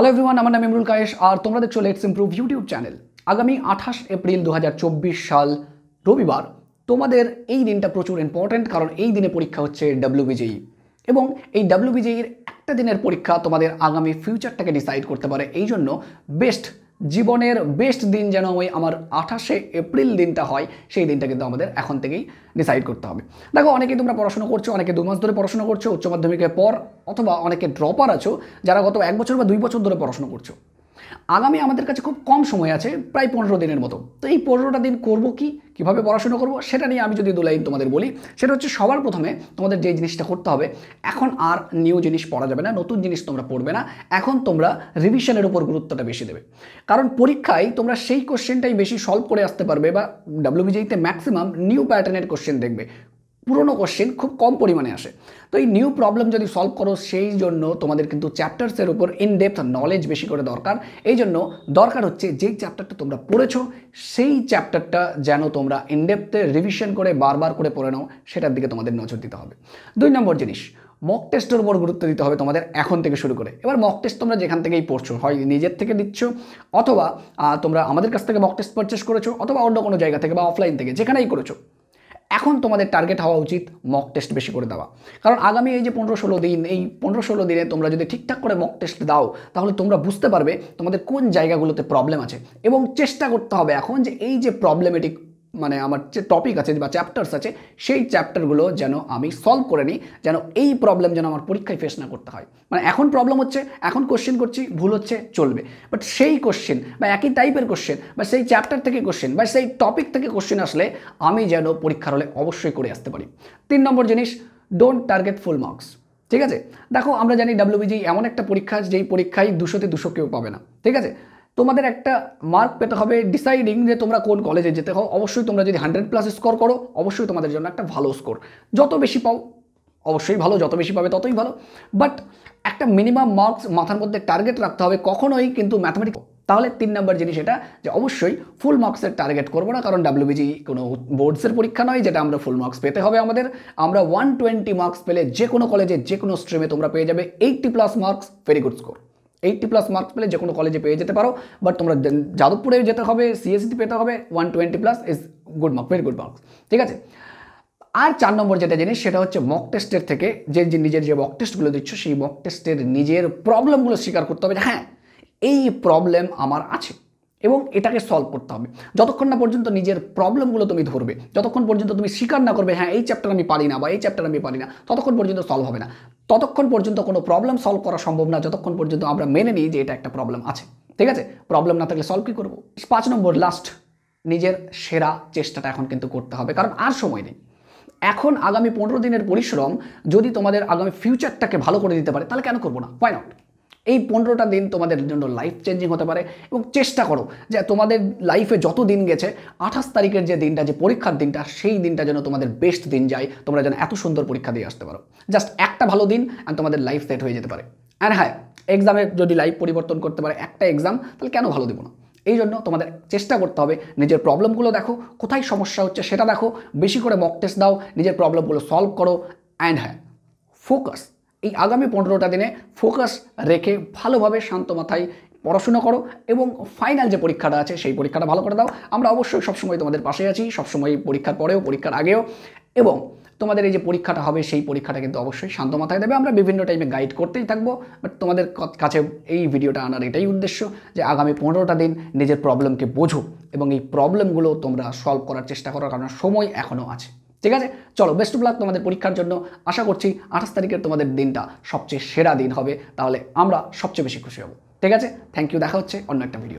Hello everyone আমার নাম ইমরুল কায়েশ আর তোমরা দেখছো লেটস ইমপ্রুভ ইউটিউব চ্যানেল আগামী আঠাশ এপ্রিল দু সাল রবিবার তোমাদের এই দিনটা প্রচুর ইম্পর্ট্যান্ট কারণ এই দিনে পরীক্ষা হচ্ছে ডাব্লিউবিজেই e। এবং এই ডাব্লিউবিজেইর একটা দিনের পরীক্ষা তোমাদের আগামী ফিউচারটাকে ডিসাইড করতে পারে এই জন্য বেস্ট জীবনের বেস্ট দিন যেন ওই আমার আঠাশে এপ্রিল দিনটা হয় সেই দিনটা কিন্তু আমাদের এখন থেকেই ডিসাইড করতে হবে দেখো অনেকেই তোমরা পড়াশোনা করছো অনেকে দু মাস ধরে পড়াশোনা করছো উচ্চ মাধ্যমিকের পর অথবা অনেকে ড্রপার আছো যারা গত এক বছর বা দুই বছর ধরে পড়াশোনা করছো আগামী আমাদের কাছে খুব কম সময় আছে প্রায় পনেরো দিনের মতো তো এই পনেরোটা দিন করব কি কিভাবে পড়াশোনা করব সেটা নিয়ে আমি যদি দু লাইন তোমাদের বলি সেটা হচ্ছে সবার প্রথমে তোমাদের যে জিনিসটা করতে হবে এখন আর নিউ জিনিস পড়া যাবে না নতুন জিনিস তোমরা পড়বে না এখন তোমরা রিভিশনের উপর গুরুত্বটা বেশি দেবে কারণ পরীক্ষায় তোমরা সেই কোশ্চেনটাই বেশি সলভ করে আসতে পারবে বা ডাব্লিউবিজিতে ম্যাক্সিমাম নিউ প্যাটার্নের কোশ্চেন দেখবে পুরনো কোশ্চেন খুব কম পরিমাণে আসে তো এই নিউ প্রবলেম যদি সলভ করো সেই জন্য তোমাদের কিন্তু চ্যাপ্টার্সের উপর ইনডেপথ নলেজ বেশি করে দরকার এই জন্য দরকার হচ্ছে যেই চ্যাপ্টারটা তোমরা পড়েছো সেই চ্যাপ্টারটা যেন তোমরা ইনডেপথে রিভিশন করে বারবার করে পড়ে নাও সেটার দিকে তোমাদের নজর দিতে হবে দুই নম্বর জিনিস মক টেস্টের উপর গুরুত্ব দিতে হবে তোমাদের এখন থেকে শুরু করে এবার মক টেস্ট তোমরা যেখান থেকেই পড়ছো হয় নিজের থেকে দিচ্ছ অথবা তোমরা আমাদের কাছ থেকে মক টেস্ট পারচেস করেছো অথবা অন্য কোনো জায়গা থেকে বা অফলাইন থেকে যেখানেই করেছো এখন তোমাদের টার্গেট হওয়া উচিত মক টেস্ট বেশি করে দেওয়া কারণ আগামী এই যে পনেরো ষোলো দিন এই পনেরো ষোলো দিনে তোমরা যদি ঠিকঠাক করে মক টেস্ট দাও তাহলে তোমরা বুঝতে পারবে তোমাদের কোন জায়গাগুলোতে প্রবলেম আছে এবং চেষ্টা করতে হবে এখন যে এই যে প্রবলেমেটিক মানে আমার যে টপিক আছে বা চ্যাপ্টার্স আছে সেই চ্যাপ্টারগুলো যেন আমি সলভ করে নিই যেন এই প্রবলেম যেন আমার পরীক্ষায় ফেস না করতে হয় মানে এখন প্রবলেম হচ্ছে এখন কোশ্চেন করছি ভুল হচ্ছে চলবে বাট সেই কোশ্চেন বা একই টাইপের কোশ্চেন বা সেই চ্যাপ্টার থেকে কোশ্চেন বা সেই টপিক থেকে কোশ্চেন আসলে আমি যেন পরীক্ষার হলে অবশ্যই করে আসতে পারি তিন নম্বর জিনিস ডোন্ট টার্গেট ফুল মার্কস ঠিক আছে দেখো আমরা জানি ডাব্লিউবিজি এমন একটা পরীক্ষা যেই পরীক্ষায় দুশোতে দুশো কেউ পাবে না ঠিক আছে তোমাদের একটা মার্ক পেতে হবে ডিসাইডিং যে তোমরা কোন কলেজে যেতে হও অবশ্যই তোমরা যদি হান্ড্রেড প্লাস স্কোর করো অবশ্যই তোমাদের জন্য একটা ভালো স্কোর যত বেশি পাও অবশ্যই ভালো যত বেশি পাবে ততই ভালো বাট একটা মিনিমাম মার্কস মাথার মধ্যে টার্গেট রাখতে হবে কখনোই কিন্তু ম্যাথামেটিক্স তাহলে তিন নম্বর জিনিস এটা যে অবশ্যই ফুল মার্কসের টার্গেট করবো না কারণ ডাব্লিউবিজি কোনো বোর্ডসের পরীক্ষা নয় যেটা আমরা ফুল মার্কস পেতে হবে আমাদের আমরা ওয়ান টোয়েন্টি মার্কস পেলে যে কোনো কলেজে যে কোনো স্ট্রিমে তোমরা পেয়ে যাবে eighty plus marks very good score eighty plus marks পেলে যে কোনো কলেজে পেয়ে যেতে পারো বাট তোমরা যাদবপুরে যেতে হবে সিএসসিতে e পেতে হবে one twenty plus is good mark very good marks ঠিক আছে আর চার নম্বর যেটা জিনিস সেটা হচ্ছে মক টেস্টের থেকে যে যে নিজের যে মক টেস্টগুলো দিচ্ছ সেই মক টেস্টের নিজের প্রবলেমগুলো স্বীকার করতে হবে হ্যাঁ এই প্রবলেম আমার আছে এবং এটাকে সলভ করতে হবে যতক্ষণ না পর্যন্ত নিজের প্রবলেমগুলো তুমি ধরবে যতক্ষণ পর্যন্ত তুমি স্বীকার না করবে হ্যাঁ এই চ্যাপ্টার আমি পারি না বা এই চ্যাপ্টার আমি পারি না ততক্ষণ পর্যন্ত সলভ হবে না ততক্ষণ পর্যন্ত কোনো প্রবলেম সলভ করা সম্ভব না যতক্ষণ পর্যন্ত আমরা মেনে নিই যে এটা একটা প্রবলেম আছে ঠিক আছে প্রবলেম না থাকলে সলভ কী করবো পাঁচ নম্বর লাস্ট নিজের সেরা চেষ্টাটা এখন কিন্তু করতে হবে কারণ আর সময় নেই এখন আগামী পনেরো দিনের পরিশ্রম যদি তোমাদের আগামী ফিউচারটাকে ভালো করে দিতে পারে তাহলে কেন করবো না ওয়াই নট এই পনেরোটা দিন তোমাদের জন্য লাইফ চেঞ্জিং হতে পারে এবং চেষ্টা করো যে তোমাদের লাইফে যত দিন গেছে আঠাশ তারিখের যে দিনটা যে পরীক্ষার দিনটা সেই দিনটা যেন তোমাদের বেস্ট দিন যায় তোমরা যেন এত সুন্দর পরীক্ষা দিয়ে আসতে পারো জাস্ট একটা ভালো দিন আর তোমাদের লাইফ সেট হয়ে যেতে পারে আর হ্যাঁ এক্সামের যদি লাইফ পরিবর্তন করতে পারে একটা এক্সাম তাহলে কেন ভালো দেবো না এই জন্য তোমাদের চেষ্টা করতে হবে নিজের প্রবলেমগুলো দেখো কোথায় সমস্যা হচ্ছে সেটা দেখো বেশি করে মক টেস্ট দাও নিজের প্রবলেমগুলো সলভ করো অ্যান্ড হ্যাঁ ফোকাস এই আগামী পনেরোটা দিনে ফোকাস রেখে ভালোভাবে শান্ত মাথায় পড়াশোনা করো এবং ফাইনাল যে পরীক্ষাটা আছে সেই পরীক্ষাটা ভালো করে দাও আমরা অবশ্যই সবসময় তোমাদের পাশে আছি সবসময় পরীক্ষার পরেও পরীক্ষার আগেও এবং তোমাদের এই যে পরীক্ষাটা হবে সেই পরীক্ষাটা কিন্তু অবশ্যই শান্ত মাথায় দেবে আমরা বিভিন্ন টাইমে গাইড করতেই থাকবো বাট তোমাদের কাছে এই ভিডিওটা আনার এটাই উদ্দেশ্য যে আগামী পনেরোটা দিন নিজের প্রবলেমকে বোঝো এবং এই প্রবলেমগুলো তোমরা সলভ করার চেষ্টা করো কারণ সময় এখনও আছে ঠিক আছে চলো বেস্ট অফ লাক তোমাদের পরীক্ষার জন্য আশা করছি আঠাশ তারিখের তোমাদের দিনটা সবচেয়ে সেরা দিন হবে তাহলে আমরা সবচেয়ে বেশি খুশি হব ঠিক আছে থ্যাংক ইউ দেখা হচ্ছে অন্য একটা ভিডিও